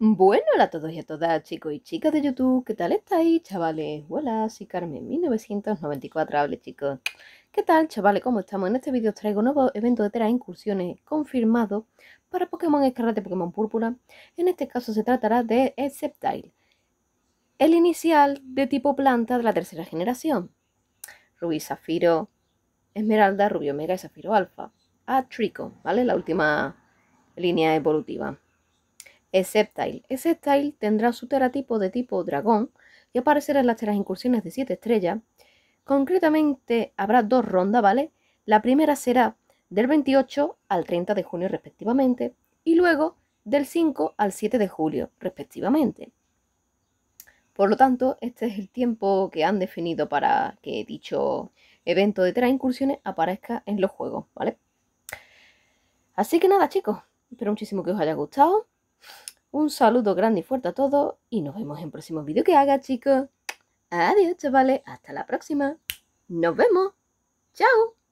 Bueno, hola a todos y a todas, chicos y chicas de YouTube, ¿qué tal estáis, chavales? Hola, soy Carmen 1994, hable chicos. ¿Qué tal, chavales? ¿Cómo estamos? En este vídeo os traigo un nuevo evento de Tera Incursiones confirmado para Pokémon Escarlata y Pokémon Púrpura. En este caso se tratará de Exceptile, el inicial de tipo planta de la tercera generación. Rubí Zafiro, Esmeralda, Rubio Omega y Zafiro Alfa. A ah, Trico, ¿vale? La última línea evolutiva ese Sceptile tendrá su teratipo de tipo dragón y aparecerá en las Teras incursiones de 7 estrellas. Concretamente habrá dos rondas, ¿vale? La primera será del 28 al 30 de junio respectivamente y luego del 5 al 7 de julio respectivamente. Por lo tanto, este es el tiempo que han definido para que dicho evento de tres incursiones aparezca en los juegos, ¿vale? Así que nada, chicos, espero muchísimo que os haya gustado. Un saludo grande y fuerte a todos y nos vemos en próximo vídeo que haga, chicos. Adiós, chavales. Hasta la próxima. Nos vemos. Chao.